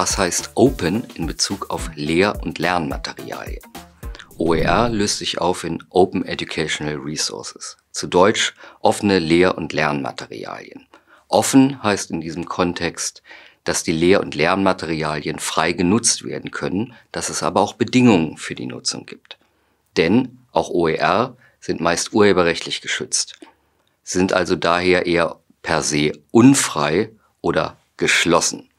was heißt Open in Bezug auf Lehr- und Lernmaterialien. OER löst sich auf in Open Educational Resources, zu Deutsch offene Lehr- und Lernmaterialien. Offen heißt in diesem Kontext, dass die Lehr- und Lernmaterialien frei genutzt werden können, dass es aber auch Bedingungen für die Nutzung gibt. Denn auch OER sind meist urheberrechtlich geschützt, sind also daher eher per se unfrei oder geschlossen.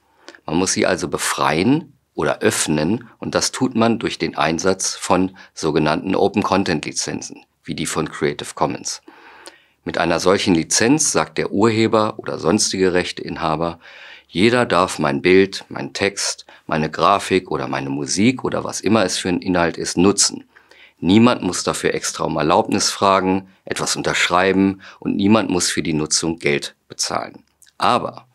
Man muss sie also befreien oder öffnen und das tut man durch den Einsatz von sogenannten Open Content Lizenzen, wie die von Creative Commons. Mit einer solchen Lizenz sagt der Urheber oder sonstige Rechteinhaber, jeder darf mein Bild, mein Text, meine Grafik oder meine Musik oder was immer es für ein Inhalt ist, nutzen. Niemand muss dafür extra um Erlaubnis fragen, etwas unterschreiben und niemand muss für die Nutzung Geld bezahlen. Aber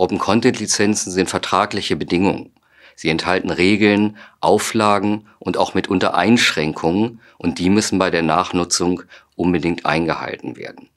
Open-Content-Lizenzen sind vertragliche Bedingungen. Sie enthalten Regeln, Auflagen und auch mitunter Einschränkungen und die müssen bei der Nachnutzung unbedingt eingehalten werden.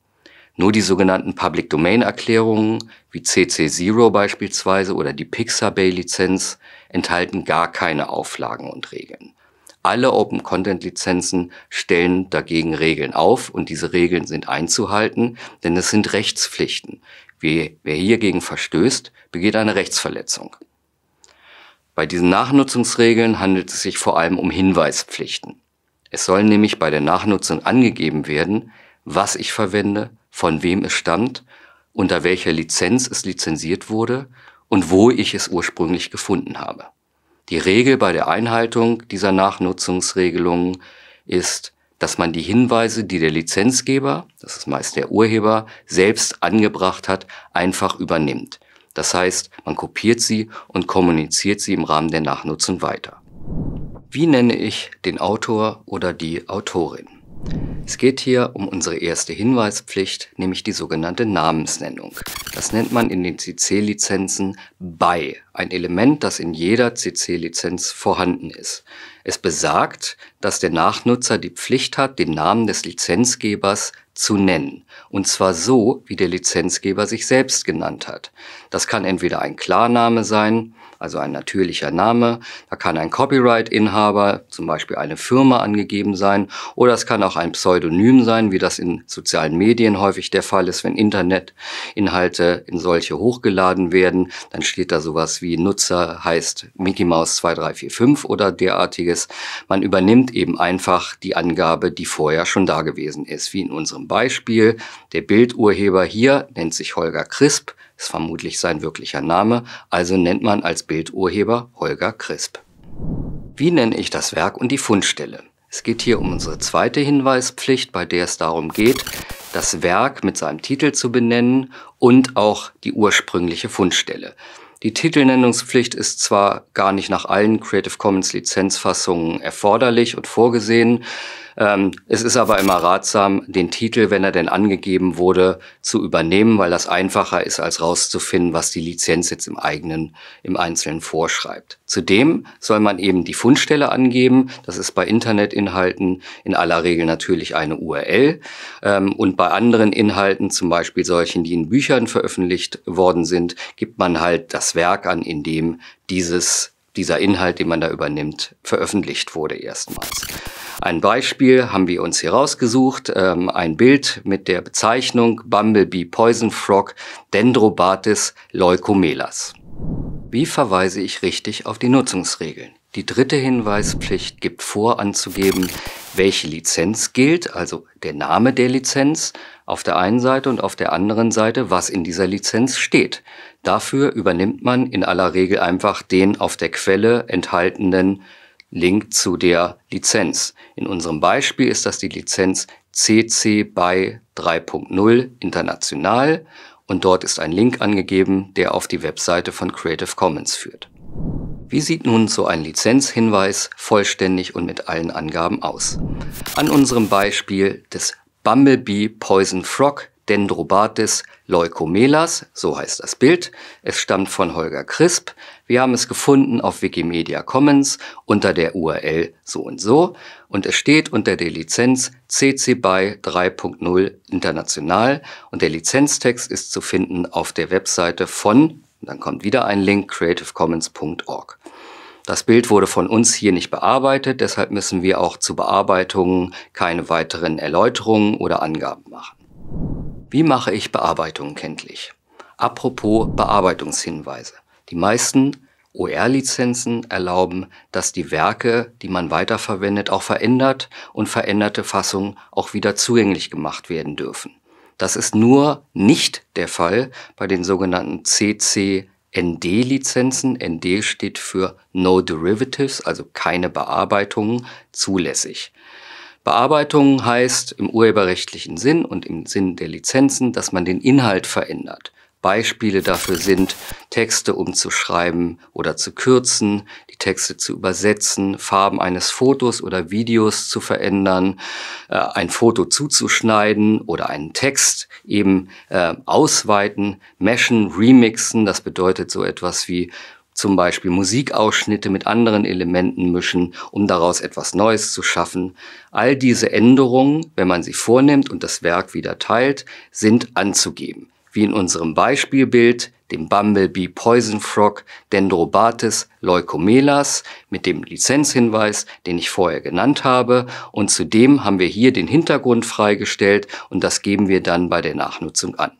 Nur die sogenannten Public Domain Erklärungen, wie CC0 beispielsweise oder die Pixabay Lizenz, enthalten gar keine Auflagen und Regeln. Alle Open Content Lizenzen stellen dagegen Regeln auf und diese Regeln sind einzuhalten, denn es sind Rechtspflichten, Wer, wer hiergegen verstößt, begeht eine Rechtsverletzung. Bei diesen Nachnutzungsregeln handelt es sich vor allem um Hinweispflichten. Es soll nämlich bei der Nachnutzung angegeben werden, was ich verwende, von wem es stammt, unter welcher Lizenz es lizenziert wurde und wo ich es ursprünglich gefunden habe. Die Regel bei der Einhaltung dieser Nachnutzungsregelungen ist, dass man die Hinweise, die der Lizenzgeber, das ist meist der Urheber, selbst angebracht hat, einfach übernimmt. Das heißt, man kopiert sie und kommuniziert sie im Rahmen der Nachnutzung weiter. Wie nenne ich den Autor oder die Autorin? Es geht hier um unsere erste Hinweispflicht, nämlich die sogenannte Namensnennung. Das nennt man in den CC-Lizenzen BY, ein Element, das in jeder CC-Lizenz vorhanden ist. Es besagt, dass der Nachnutzer die Pflicht hat, den Namen des Lizenzgebers zu nennen. Und zwar so, wie der Lizenzgeber sich selbst genannt hat. Das kann entweder ein Klarname sein, also ein natürlicher Name, da kann ein Copyright-Inhaber, zum Beispiel eine Firma angegeben sein, oder es kann auch ein Pseudonym sein, wie das in sozialen Medien häufig der Fall ist, wenn Internetinhalte in solche hochgeladen werden, dann steht da sowas wie Nutzer heißt Mickey Mouse 2345 oder derartiges. Man übernimmt eben einfach die Angabe, die vorher schon da gewesen ist, wie in unserem zum Beispiel der Bildurheber hier nennt sich Holger Crisp, ist vermutlich sein wirklicher Name, also nennt man als Bildurheber Holger Crisp. Wie nenne ich das Werk und die Fundstelle? Es geht hier um unsere zweite Hinweispflicht, bei der es darum geht, das Werk mit seinem Titel zu benennen und auch die ursprüngliche Fundstelle. Die Titelnennungspflicht ist zwar gar nicht nach allen Creative Commons Lizenzfassungen erforderlich und vorgesehen, ähm, es ist aber immer ratsam, den Titel, wenn er denn angegeben wurde, zu übernehmen, weil das einfacher ist, als rauszufinden, was die Lizenz jetzt im eigenen, im Einzelnen vorschreibt. Zudem soll man eben die Fundstelle angeben. Das ist bei Internetinhalten in aller Regel natürlich eine URL. Ähm, und bei anderen Inhalten, zum Beispiel solchen, die in Büchern veröffentlicht worden sind, gibt man halt das Werk an, in dem dieses dieser Inhalt, den man da übernimmt, veröffentlicht wurde erstmals. Ein Beispiel haben wir uns hier rausgesucht, ähm, ein Bild mit der Bezeichnung Bumblebee Poison Frog Dendrobatis leucomelas. Wie verweise ich richtig auf die Nutzungsregeln? Die dritte Hinweispflicht gibt vor, anzugeben, welche Lizenz gilt, also der Name der Lizenz, auf der einen Seite und auf der anderen Seite, was in dieser Lizenz steht. Dafür übernimmt man in aller Regel einfach den auf der Quelle enthaltenen Link zu der Lizenz. In unserem Beispiel ist das die Lizenz CC BY 3.0 International und dort ist ein Link angegeben, der auf die Webseite von Creative Commons führt. Wie sieht nun so ein Lizenzhinweis vollständig und mit allen Angaben aus? An unserem Beispiel des Bumblebee Poison Frog Dendrobates leucomelas, so heißt das Bild. Es stammt von Holger Crisp. Wir haben es gefunden auf Wikimedia Commons unter der URL so und so und es steht unter der Lizenz CC BY 3.0 International und der Lizenztext ist zu finden auf der Webseite von, dann kommt wieder ein Link, creativecommons.org. Das Bild wurde von uns hier nicht bearbeitet, deshalb müssen wir auch zu Bearbeitungen keine weiteren Erläuterungen oder Angaben machen. Wie mache ich Bearbeitungen kenntlich? Apropos Bearbeitungshinweise. Die meisten OR-Lizenzen erlauben, dass die Werke, die man weiterverwendet, auch verändert und veränderte Fassungen auch wieder zugänglich gemacht werden dürfen. Das ist nur nicht der Fall bei den sogenannten CC ND-Lizenzen. ND steht für No Derivatives, also keine Bearbeitungen, zulässig. Bearbeitung heißt im urheberrechtlichen Sinn und im Sinn der Lizenzen, dass man den Inhalt verändert. Beispiele dafür sind, Texte umzuschreiben oder zu kürzen, die Texte zu übersetzen, Farben eines Fotos oder Videos zu verändern, äh, ein Foto zuzuschneiden oder einen Text eben äh, ausweiten, meshen, remixen. Das bedeutet so etwas wie zum Beispiel Musikausschnitte mit anderen Elementen mischen, um daraus etwas Neues zu schaffen. All diese Änderungen, wenn man sie vornimmt und das Werk wieder teilt, sind anzugeben. Wie in unserem Beispielbild, dem Bumblebee Poison Frog Dendrobates leucomelas mit dem Lizenzhinweis, den ich vorher genannt habe. Und zudem haben wir hier den Hintergrund freigestellt und das geben wir dann bei der Nachnutzung an.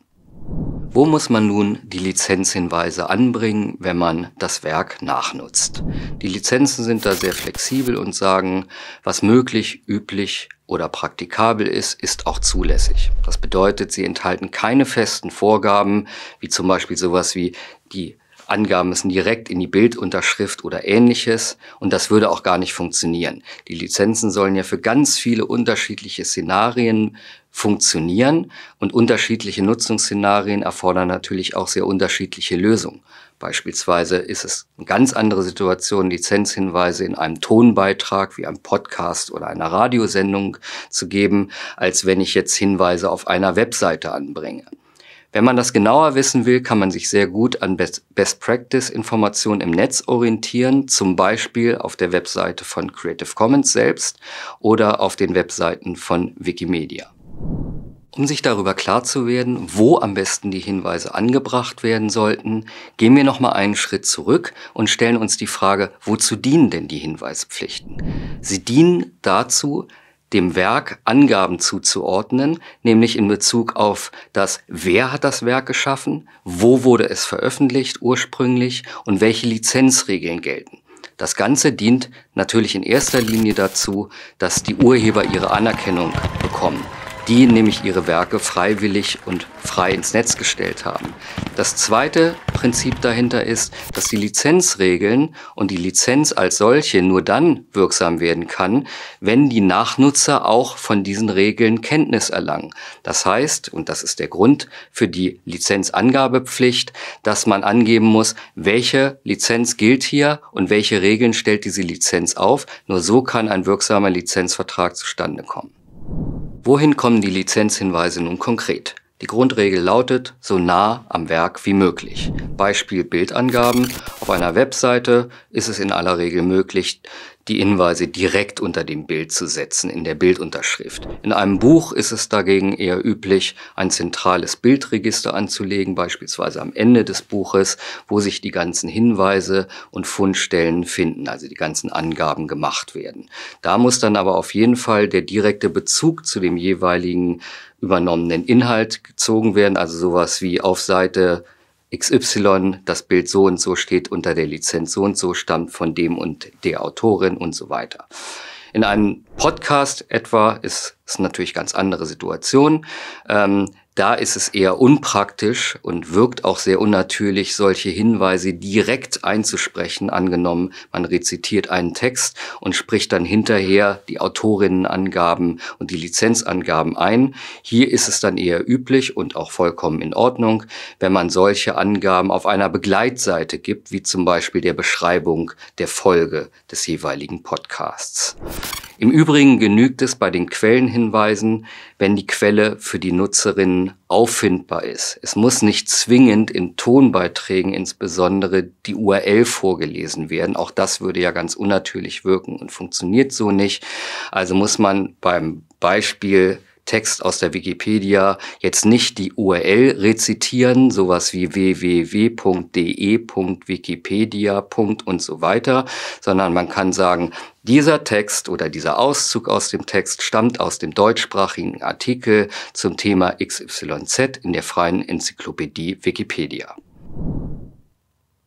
Wo muss man nun die Lizenzhinweise anbringen, wenn man das Werk nachnutzt? Die Lizenzen sind da sehr flexibel und sagen, was möglich, üblich oder praktikabel ist, ist auch zulässig. Das bedeutet, sie enthalten keine festen Vorgaben, wie zum Beispiel sowas wie die Angaben müssen direkt in die Bildunterschrift oder ähnliches und das würde auch gar nicht funktionieren. Die Lizenzen sollen ja für ganz viele unterschiedliche Szenarien funktionieren und unterschiedliche Nutzungsszenarien erfordern natürlich auch sehr unterschiedliche Lösungen. Beispielsweise ist es eine ganz andere Situation, Lizenzhinweise in einem Tonbeitrag wie einem Podcast oder einer Radiosendung zu geben, als wenn ich jetzt Hinweise auf einer Webseite anbringe. Wenn man das genauer wissen will, kann man sich sehr gut an Best-Practice-Informationen im Netz orientieren, zum Beispiel auf der Webseite von Creative Commons selbst oder auf den Webseiten von Wikimedia. Um sich darüber klar zu werden, wo am besten die Hinweise angebracht werden sollten, gehen wir nochmal einen Schritt zurück und stellen uns die Frage, wozu dienen denn die Hinweispflichten? Sie dienen dazu, dem Werk Angaben zuzuordnen, nämlich in Bezug auf das, wer hat das Werk geschaffen, wo wurde es veröffentlicht ursprünglich und welche Lizenzregeln gelten. Das Ganze dient natürlich in erster Linie dazu, dass die Urheber ihre Anerkennung bekommen die nämlich ihre Werke freiwillig und frei ins Netz gestellt haben. Das zweite Prinzip dahinter ist, dass die Lizenzregeln und die Lizenz als solche nur dann wirksam werden kann, wenn die Nachnutzer auch von diesen Regeln Kenntnis erlangen. Das heißt, und das ist der Grund für die Lizenzangabepflicht, dass man angeben muss, welche Lizenz gilt hier und welche Regeln stellt diese Lizenz auf. Nur so kann ein wirksamer Lizenzvertrag zustande kommen. Wohin kommen die Lizenzhinweise nun konkret? Die Grundregel lautet, so nah am Werk wie möglich. Beispiel Bildangaben. Auf einer Webseite ist es in aller Regel möglich, die Hinweise direkt unter dem Bild zu setzen, in der Bildunterschrift. In einem Buch ist es dagegen eher üblich, ein zentrales Bildregister anzulegen, beispielsweise am Ende des Buches, wo sich die ganzen Hinweise und Fundstellen finden, also die ganzen Angaben gemacht werden. Da muss dann aber auf jeden Fall der direkte Bezug zu dem jeweiligen übernommenen Inhalt gezogen werden, also sowas wie auf Seite XY, das Bild so und so steht unter der Lizenz so und so, stammt von dem und der Autorin und so weiter. In einem Podcast etwa ist es natürlich ganz andere Situation. Ähm, da ist es eher unpraktisch und wirkt auch sehr unnatürlich, solche Hinweise direkt einzusprechen. Angenommen, man rezitiert einen Text und spricht dann hinterher die Autorinnenangaben und die Lizenzangaben ein. Hier ist es dann eher üblich und auch vollkommen in Ordnung, wenn man solche Angaben auf einer Begleitseite gibt, wie zum Beispiel der Beschreibung der Folge des jeweiligen Podcasts. Im Übrigen genügt es bei den Quellenhinweisen, wenn die Quelle für die Nutzerinnen auffindbar ist. Es muss nicht zwingend in Tonbeiträgen insbesondere die URL vorgelesen werden. Auch das würde ja ganz unnatürlich wirken und funktioniert so nicht. Also muss man beim Beispiel Text aus der Wikipedia jetzt nicht die URL rezitieren, sowas wie www.de.wikipedia. und so weiter, sondern man kann sagen, dieser Text oder dieser Auszug aus dem Text stammt aus dem deutschsprachigen Artikel zum Thema XYZ in der freien Enzyklopädie Wikipedia.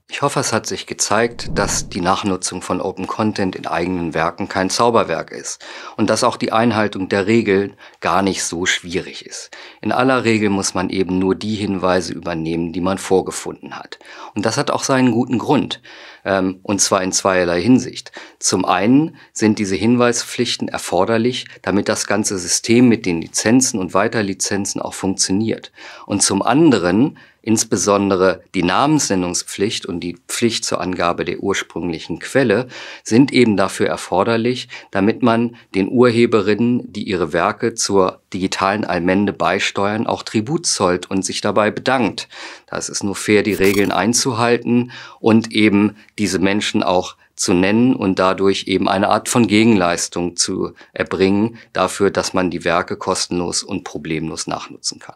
Ich hoffe, es hat sich gezeigt, dass die Nachnutzung von Open Content in eigenen Werken kein Zauberwerk ist und dass auch die Einhaltung der Regeln gar nicht so schwierig ist. In aller Regel muss man eben nur die Hinweise übernehmen, die man vorgefunden hat. Und das hat auch seinen guten Grund, ähm, und zwar in zweierlei Hinsicht. Zum einen sind diese Hinweispflichten erforderlich, damit das ganze System mit den Lizenzen und Weiterlizenzen auch funktioniert. Und zum anderen Insbesondere die Namensnennungspflicht und die Pflicht zur Angabe der ursprünglichen Quelle sind eben dafür erforderlich, damit man den Urheberinnen, die ihre Werke zur digitalen Allmende beisteuern, auch Tribut zollt und sich dabei bedankt. Das ist nur fair, die Regeln einzuhalten und eben diese Menschen auch zu nennen und dadurch eben eine Art von Gegenleistung zu erbringen dafür, dass man die Werke kostenlos und problemlos nachnutzen kann.